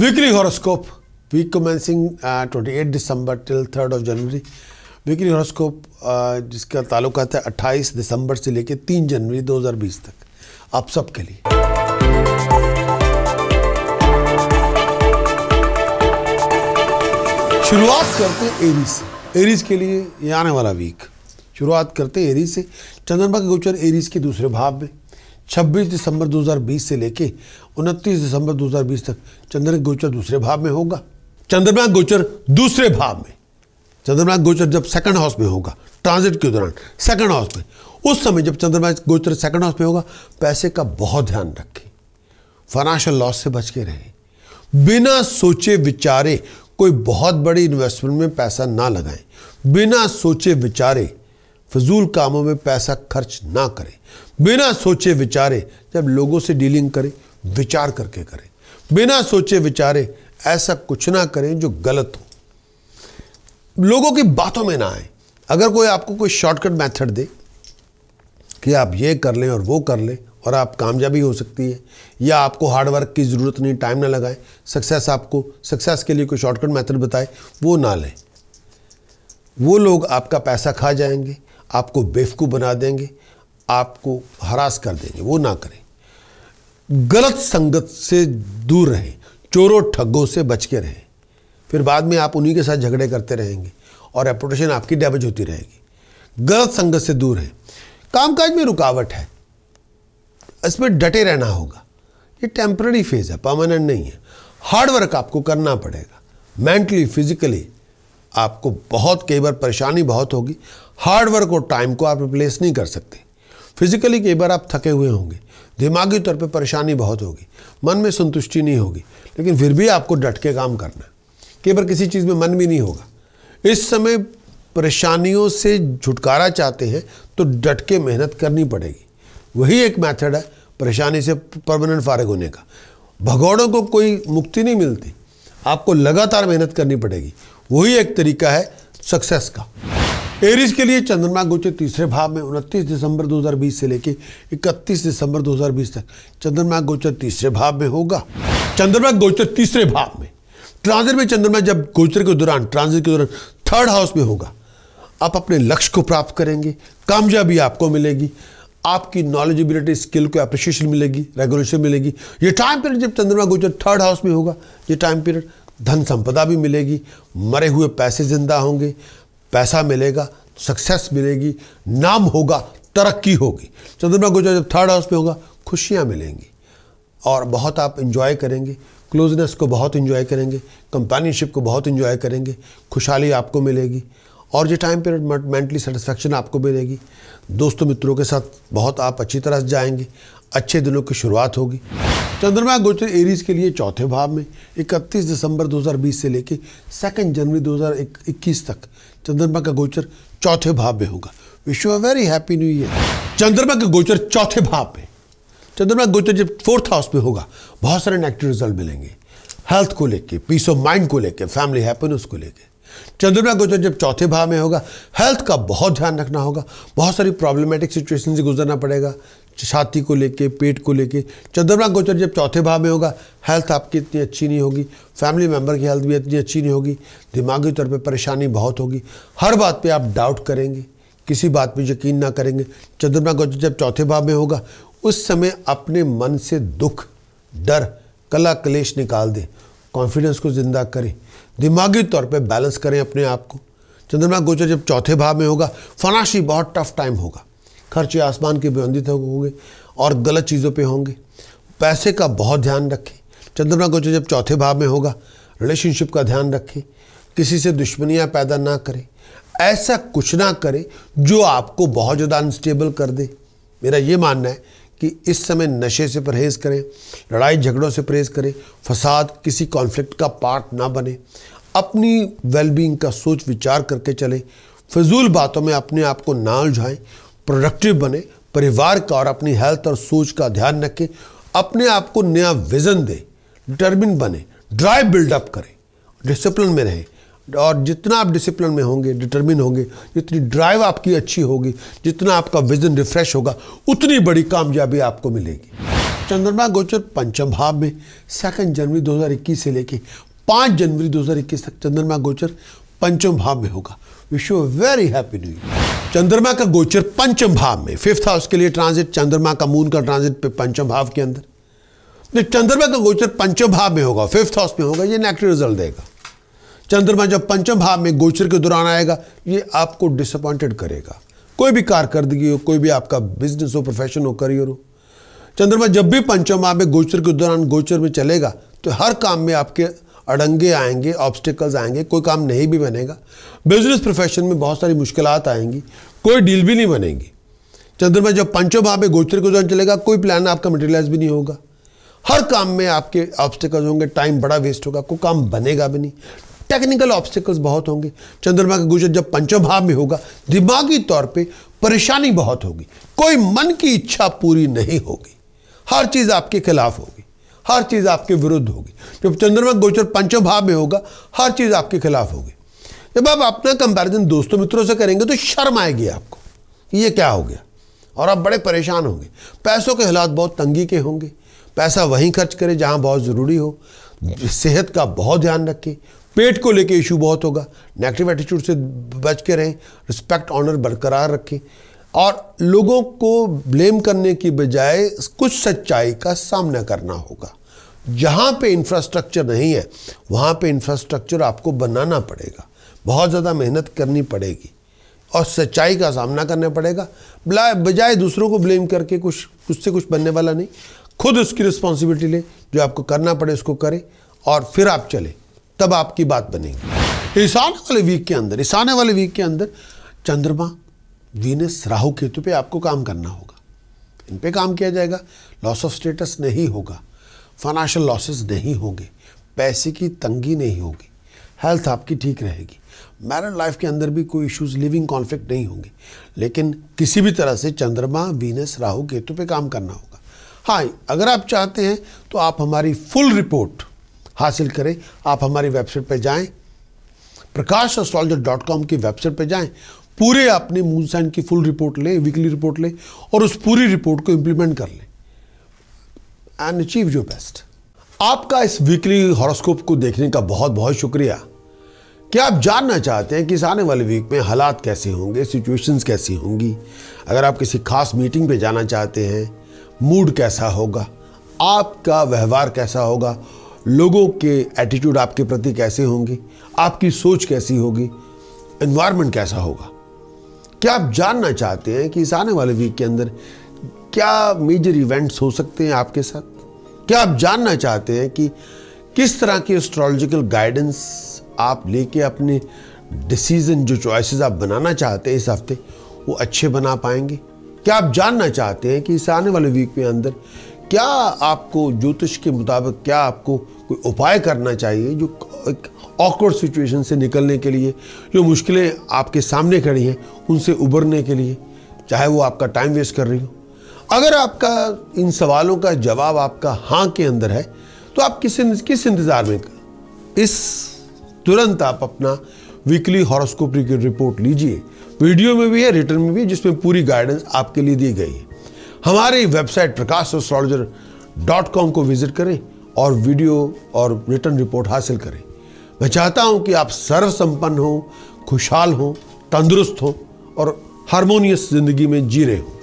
Weekly horoscope week commencing twenty eight December till third of January weekly horoscope जिसका ताल्लुक है अट्ठाईस दिसंबर से लेकर तीन जनवरी 2020 तक आप सबके लिए शुरुआत करते एरीज से एरीज के लिए ये आने वाला वीक शुरुआत करते हैं एरीज से चंद्रमा के गोचर एरीज के दूसरे भाव में छब्बीस दिसंबर 2020 से लेके उनतीस दिसंबर 2020 तक चंद्र गोचर दूसरे भाव में होगा चंद्रमा गोचर दूसरे भाव में चंद्रमा गोचर जब सेकंड हाउस में होगा ट्रांजिट के दौरान सेकंड हाउस में उस समय जब चंद्रमा गोचर सेकंड हाउस में होगा पैसे का बहुत ध्यान रखें फाइनेंशियल लॉस से बच के रहें बिना सोचे विचारे कोई बहुत बड़ी इन्वेस्टमेंट में पैसा ना लगाएं बिना सोचे विचारे फजूल कामों में पैसा खर्च ना करें बिना सोचे विचारे जब लोगों से डीलिंग करें विचार करके करें बिना सोचे विचारे ऐसा कुछ ना करें जो गलत हो लोगों की बातों में ना आए अगर कोई आपको कोई शॉर्टकट मेथड दे कि आप ये कर लें और वो कर लें और आप कामयाबी हो सकती है या आपको हार्डवर्क की ज़रूरत नहीं टाइम ना लगाए सक्सेस आपको सक्सेस के लिए कोई शॉर्टकट मेथड बताए वो ना लें वो लोग आपका पैसा खा जाएंगे आपको बेवकूफ़ बना देंगे आपको हरास कर देंगे वो ना करें गलत संगत से दूर रहें चोरों ठगों से बच के रहें फिर बाद में आप उन्हीं के साथ झगड़े करते रहेंगे और रेपुटेशन आपकी डैमेज होती रहेगी गलत संगत से दूर रहें कामकाज में रुकावट है इसमें डटे रहना होगा ये टेम्प्ररी फेज़ है परमानेंट नहीं है हार्डवर्क आपको करना पड़ेगा मेंटली फिजिकली आपको बहुत कई बार परेशानी बहुत होगी हार्डवर्क और टाइम को आप रिप्लेस नहीं कर सकते फिजिकली कई बार आप थके हुए होंगे दिमागी तौर पे परेशानी बहुत होगी मन में संतुष्टि नहीं होगी लेकिन फिर भी आपको डट के काम करना कई बार किसी चीज़ में मन भी नहीं होगा इस समय परेशानियों से छुटकारा चाहते हैं तो डट के मेहनत करनी पड़ेगी वही एक मेथड है परेशानी से परमानेंट फारग होने का भगौड़ों को कोई मुक्ति नहीं मिलती आपको लगातार मेहनत करनी पड़ेगी वही एक तरीका है सक्सेस का एरिस के लिए चंद्रमा गोचर तीसरे भाव में 29 दिसंबर 2020 से लेकर 31 दिसंबर 2020 तक चंद्रमा गोचर तीसरे भाव में होगा चंद्रमा गोचर तीसरे भाव में ट्रांजिट में चंद्रमा जब गोचर के दौरान ट्रांजिट के दौरान थर्ड हाउस में होगा आप अपने लक्ष्य को प्राप्त करेंगे कामयाबी आपको मिलेगी आपकी नॉलेजबिलिटी स्किल को अप्रिशिएशन मिलेगी रेगुलेशन मिलेगी ये टाइम पीरियड जब चंद्रमा गोचर थर्ड हाउस में होगा ये टाइम पीरियड धन संपदा भी मिलेगी मरे हुए पैसे जिंदा होंगे पैसा मिलेगा सक्सेस मिलेगी नाम होगा तरक्की होगी चंद्रमा गोचर जब थर्ड हाउस पे होगा खुशियाँ मिलेंगी और बहुत आप इन्जॉय करेंगे क्लोजनेस को बहुत इन्जॉय करेंगे कंपेनियनशिप को बहुत इन्जॉय करेंगे खुशहाली आपको मिलेगी और ये टाइम पीरियड मेंटली सेटिस्फेक्शन आपको मिलेगी दोस्तों मित्रों के साथ बहुत आप अच्छी तरह से जाएंगे अच्छे दिनों की शुरुआत होगी चंद्रमा गोचर एरीज के लिए चौथे भाव में 31 दिसंबर 2020 से लेकर सेकेंड जनवरी 2021 तक चंद्रमा का गोचर चौथे भाव में होगा wish you very happy new year चंद्रमा का गोचर चौथे भाव में चंद्रमा गोचर जब फोर्थ हाउस में होगा बहुत सारे नेगेटिव रिजल्ट मिलेंगे हेल्थ को लेके पीस ऑफ माइंड को लेके फैमिली हैप्पीनेस को लेके चंद्रमा गोचर जब चौथे भाव में होगा हेल्थ का बहुत ध्यान रखना होगा बहुत सारी प्रॉब्लमेटिक सिचुएशन से गुजरना पड़ेगा छाती को लेके पेट को लेके चंद्रमा गोचर जब चौथे भाव में होगा हेल्थ आपकी इतनी अच्छी नहीं होगी फैमिली मेम्बर की हेल्थ भी इतनी अच्छी नहीं होगी दिमागी तौर पे परेशानी बहुत होगी हर बात पे आप डाउट करेंगे किसी बात पे यकीन ना करेंगे चंद्रमा गोचर जब चौथे भाव में होगा उस समय अपने मन से दुख डर कला क्लेश निकाल दें कॉन्फिडेंस को ज़िंदा करें दिमागी तौर पे बैलेंस करें अपने आप को चंद्रमा गोचर जब चौथे भाव में होगा फनाशी बहुत टफ टाइम होगा खर्चे आसमान के बुलंदी तक होंगे और गलत चीज़ों पे होंगे पैसे का बहुत ध्यान रखें चंद्रमा गोचर जब चौथे भाव में होगा रिलेशनशिप का ध्यान रखें किसी से दुश्मनियाँ पैदा ना करें ऐसा कुछ ना करें जो आपको बहुत ज़्यादा अनस्टेबल कर दे मेरा ये मानना है कि इस समय नशे से परहेज़ करें लड़ाई झगड़ों से परहेज़ करें फसाद किसी कॉन्फ्लिक्ट का पार्ट ना बने अपनी वेलबींग का सोच विचार करके चलें फजूल बातों में अपने आप को ना उलझाएँ प्रोडक्टिव बने परिवार का और अपनी हेल्थ और सोच का ध्यान रखें अपने आप को नया विज़न दें डिटर्मिन बने ड्राई बिल्डअप करें डिसिप्लिन में रहें और जितना आप डिसिप्लिन में होंगे डिटर्मिन होंगे जितनी ड्राइव आपकी अच्छी होगी जितना आपका विजन रिफ्रेश होगा उतनी बड़ी कामयाबी आपको मिलेगी चंद्रमा गोचर पंचम भाव में सेकंड जनवरी 2021 से लेके 5 जनवरी 2021 तक चंद्रमा गोचर पंचम भाव में होगा wish you very happy new year चंद्रमा का गोचर पंचम भाव में फिफ्थ हाउस के लिए ट्रांजिट चंद्रमा का मून का ट्रांजिट पे पंचम भाव के अंदर चंद्रमा का गोचर पंचम भाव में होगा फिफ्थ हाउस में होगा ये नेगेटिव रिजल्ट देगा चंद्रमा जब पंचम भाव में गोचर के दौरान आएगा ये आपको डिसअपॉइंटेड करेगा कोई भी कारकर्दगी हो कोई भी आपका बिजनेस हो प्रोफेशन हो करियर हो चंद्रमा जब भी पंचम भाव में गोचर के दौरान गोचर में चलेगा तो हर काम में आपके अड़ंगे आएंगे ऑब्स्टिकल्स आएंगे कोई काम नहीं भी बनेगा बिजनेस प्रोफेशन में बहुत सारी मुश्किल आएंगी कोई डील भी नहीं बनेगी चंद्रमा जब पंचम भाव में गोचर के दौरान चलेगा कोई प्लान आपका मटेरियलाइज भी नहीं होगा हर काम में आपके ऑब्स्टिकल्स होंगे टाइम बड़ा वेस्ट होगा कोई काम बनेगा भी नहीं टेक्निकल ऑब्स्टिकल्स बहुत होंगे चंद्रमा का गुजर जब पंचम भाव में होगा दिमागी तौर पे परेशानी बहुत होगी कोई मन की इच्छा पूरी नहीं होगी हर चीज़ आपके खिलाफ होगी हर चीज़ आपके विरुद्ध होगी जब चंद्रमा गोचर पंचम भाव में होगा हर चीज़ आपके खिलाफ होगी जब आप अपना कंपैरिजन दोस्तों मित्रों से करेंगे तो शर्म आएगी आपको ये क्या हो गया और आप बड़े परेशान होंगे पैसों के हालात बहुत तंगी के होंगे पैसा वहीं खर्च करें जहाँ बहुत ज़रूरी हो सेहत का बहुत ध्यान रखें पेट को लेके इशू बहुत होगा नेगेटिव एटीट्यूड से बच के रहें रिस्पेक्ट ऑनर बरकरार रखें और लोगों को ब्लेम करने की बजाय कुछ सच्चाई का सामना करना होगा जहाँ पे इंफ्रास्ट्रक्चर नहीं है वहाँ पे इंफ्रास्ट्रक्चर आपको बनाना पड़ेगा बहुत ज़्यादा मेहनत करनी पड़ेगी और सच्चाई का सामना करना पड़ेगा बजाय दूसरों को ब्लेम करके कुछ उससे कुछ बनने वाला नहीं खुद उसकी रिस्पॉन्सिबिलिटी लें जो आपको करना पड़े उसको करें और फिर आप चलें तब आपकी बात बनेगी इस आने वाले वीक के अंदर इस आने वाले वीक के अंदर चंद्रमा वीनस राहु केतु पे आपको काम करना होगा इन पे काम किया जाएगा लॉस ऑफ स्टेटस नहीं होगा फाइनेंशियल लॉसेस नहीं होंगे पैसे की तंगी नहीं होगी हेल्थ आपकी ठीक रहेगी मैरिड लाइफ के अंदर भी कोई इश्यूज लिविंग कॉन्फ्लिक्ट नहीं होंगे लेकिन किसी भी तरह से चंद्रमा वीनस राहु केतु पे काम करना होगा हाँ अगर आप चाहते हैं तो आप हमारी फुल रिपोर्ट हासिल करें आप हमारी वेबसाइट पर जाएं प्रकाश एस्ट्रोलॉजर डॉट कॉम की वेबसाइट पर जाएं पूरे अपने मून साइन की फुल रिपोर्ट लें वीकली रिपोर्ट लें और उस पूरी रिपोर्ट को इंप्लीमेंट कर लें एंड अचीव योर बेस्ट आपका इस वीकली हॉरोस्कोप को देखने का बहुत बहुत शुक्रिया क्या आप जानना चाहते हैं कि इस आने वाले वीक में हालात कैसे होंगे सिचुएशंस कैसी होंगी अगर आप किसी खास मीटिंग पे जाना चाहते हैं मूड कैसा होगा आपका व्यवहार कैसा होगा लोगों के एटीट्यूड आपके प्रति कैसे होंगे आपकी सोच कैसी होगी इन्वायरमेंट कैसा होगा क्या आप जानना चाहते हैं कि इस आने वाले वीक के अंदर क्या मेजर इवेंट्स हो सकते हैं आपके साथ क्या आप जानना चाहते हैं कि किस तरह की एस्ट्रोलॉजिकल गाइडेंस आप लेके अपने डिसीजन जो चॉइसेस आप बनाना चाहते हैं इस हफ्ते वो अच्छे बना पाएंगे क्या आप जानना चाहते हैं कि इस आने वाले वीक के अंदर क्या आपको ज्योतिष के मुताबिक क्या आपको कोई उपाय करना चाहिए जो एक ऑकवर्ड सिचुएशन से निकलने के लिए जो मुश्किलें आपके सामने खड़ी हैं उनसे उबरने के लिए चाहे वो आपका टाइम वेस्ट कर रही हो अगर आपका इन सवालों का जवाब आपका हाँ के अंदर है तो आप किस किस इंतज़ार में कर? इस तुरंत आप अपना वीकली हॉरोस्कोपरी की रिपोर्ट लीजिए वीडियो में भी है रिटर्न में भी है जिसमें पूरी गाइडेंस आपके लिए दी गई है हमारी website Prakash astrologer dot com को विजिट करें और वीडियो और रिटर्न रिपोर्ट हासिल करें मैं चाहता हूं कि आप सर्वसंपन्न हों खुशहाल हों तंदुरुस्त हों और हारमोनियस जिंदगी में जी रहे हों